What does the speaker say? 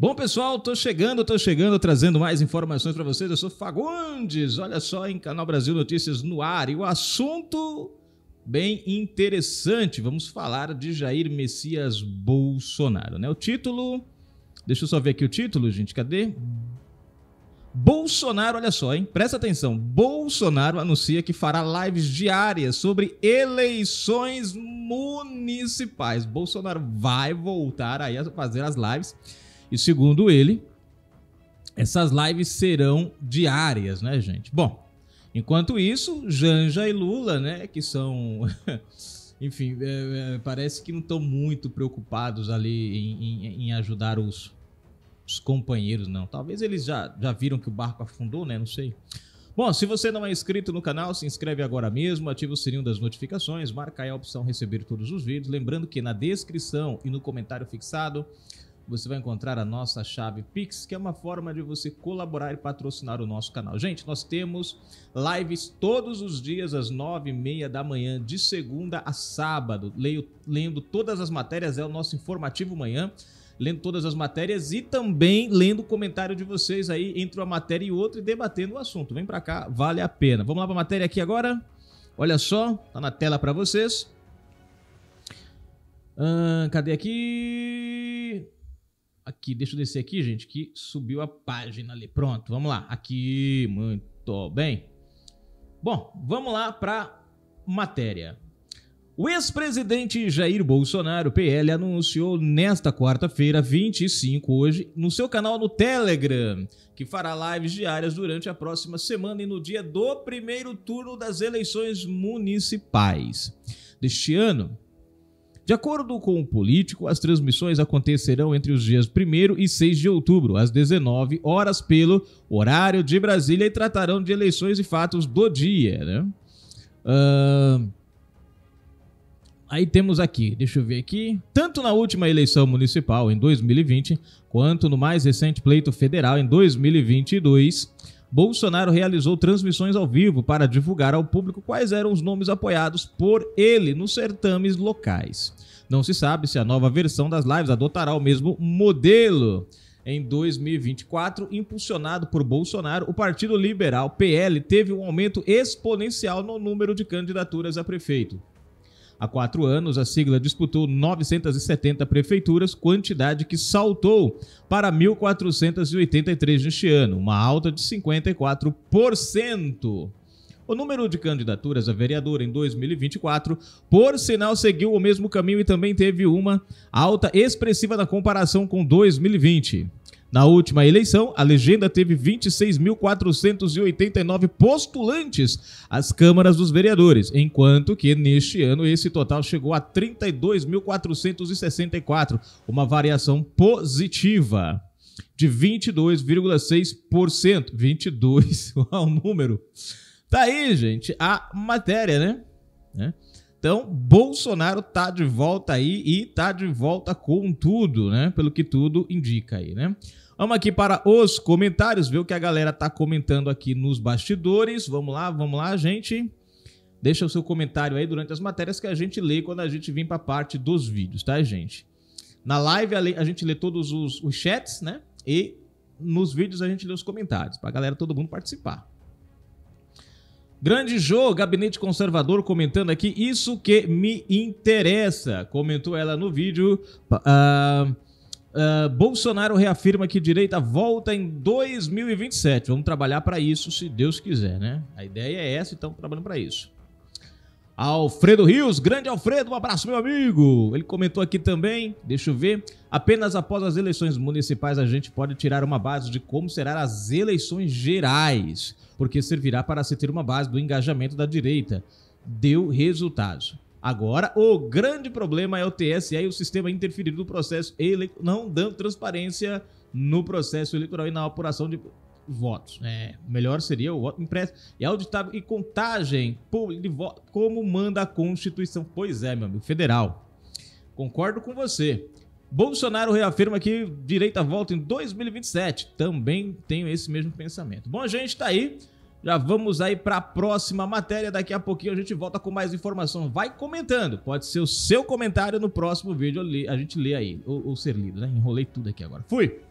Bom, pessoal, tô chegando, tô chegando, trazendo mais informações para vocês. Eu sou Fagundes, olha só, em Canal Brasil Notícias no ar. E o assunto bem interessante. Vamos falar de Jair Messias Bolsonaro, né? O título. Deixa eu só ver aqui o título, gente. Cadê? Bolsonaro, olha só, hein? Presta atenção. Bolsonaro anuncia que fará lives diárias sobre eleições municipais. Bolsonaro vai voltar aí a fazer as lives e segundo ele, essas lives serão diárias, né, gente? Bom, enquanto isso, Janja e Lula, né, que são. enfim, é, é, parece que não estão muito preocupados ali em, em, em ajudar os, os, companheiros, não. Talvez eles já, já viram que o barco afundou, né? Não sei. Bom, se você não é inscrito no canal, se inscreve agora mesmo, ativa o sininho das notificações, marca aí a opção receber todos os vídeos. Lembrando que na descrição e no comentário fixado você vai encontrar a nossa chave Pix, que é uma forma de você colaborar e patrocinar o nosso canal. Gente, nós temos lives todos os dias às nove e meia da manhã, de segunda a sábado. Leio, lendo todas as matérias, é o nosso informativo manhã lendo todas as matérias e também lendo o comentário de vocês aí entre uma matéria e outra e debatendo o assunto. Vem para cá, vale a pena. Vamos lá para a matéria aqui agora. Olha só, tá na tela para vocês. Hum, cadê aqui? Aqui, deixa eu descer aqui, gente, que subiu a página ali. Pronto, vamos lá. Aqui, muito bem. Bom, vamos lá para matéria. O ex-presidente Jair Bolsonaro, PL, anunciou nesta quarta-feira, 25, hoje, no seu canal no Telegram, que fará lives diárias durante a próxima semana e no dia do primeiro turno das eleições municipais deste ano. De acordo com o político, as transmissões acontecerão entre os dias 1 e 6 de outubro, às 19 horas pelo horário de Brasília e tratarão de eleições e fatos do dia, né? Uh... Aí temos aqui, deixa eu ver aqui. Tanto na última eleição municipal, em 2020, quanto no mais recente pleito federal, em 2022, Bolsonaro realizou transmissões ao vivo para divulgar ao público quais eram os nomes apoiados por ele nos certames locais. Não se sabe se a nova versão das lives adotará o mesmo modelo. Em 2024, impulsionado por Bolsonaro, o Partido Liberal PL teve um aumento exponencial no número de candidaturas a prefeito. Há quatro anos, a sigla disputou 970 prefeituras, quantidade que saltou para 1.483 neste ano, uma alta de 54%. O número de candidaturas a vereadora em 2024, por sinal, seguiu o mesmo caminho e também teve uma alta expressiva na comparação com 2020. Na última eleição, a legenda teve 26.489 postulantes às câmaras dos vereadores, enquanto que neste ano esse total chegou a 32.464, uma variação positiva de 22,6%. 22, olha número. Tá aí, gente, a matéria, né? né? Então, Bolsonaro tá de volta aí e tá de volta com tudo, né? Pelo que tudo indica aí, né? Vamos aqui para os comentários, ver o que a galera tá comentando aqui nos bastidores. Vamos lá, vamos lá, gente. Deixa o seu comentário aí durante as matérias que a gente lê quando a gente vem para a parte dos vídeos, tá, gente? Na live a gente lê todos os, os chats, né? E nos vídeos a gente lê os comentários, para a galera todo mundo participar. Grande Jô, gabinete conservador, comentando aqui isso que me interessa. Comentou ela no vídeo. Uh, uh, Bolsonaro reafirma que direita volta em 2027. Vamos trabalhar para isso, se Deus quiser, né? A ideia é essa, então trabalhando para isso. Alfredo Rios, grande Alfredo, um abraço, meu amigo. Ele comentou aqui também, deixa eu ver. Apenas após as eleições municipais a gente pode tirar uma base de como serão as eleições gerais, porque servirá para se ter uma base do engajamento da direita. Deu resultado. Agora, o grande problema é o TSE e o sistema interferindo no processo eleitoral, não dando transparência no processo eleitoral e na apuração de votos. É, melhor seria o voto impresso e auditável e contagem de voto, como manda a Constituição. Pois é, meu amigo, federal. Concordo com você. Bolsonaro reafirma que direita volta em 2027. Também tenho esse mesmo pensamento. Bom, gente, tá aí. Já vamos aí para a próxima matéria. Daqui a pouquinho a gente volta com mais informação. Vai comentando. Pode ser o seu comentário no próximo vídeo. A gente lê aí. Ou, ou ser lido, né? Enrolei tudo aqui agora. Fui!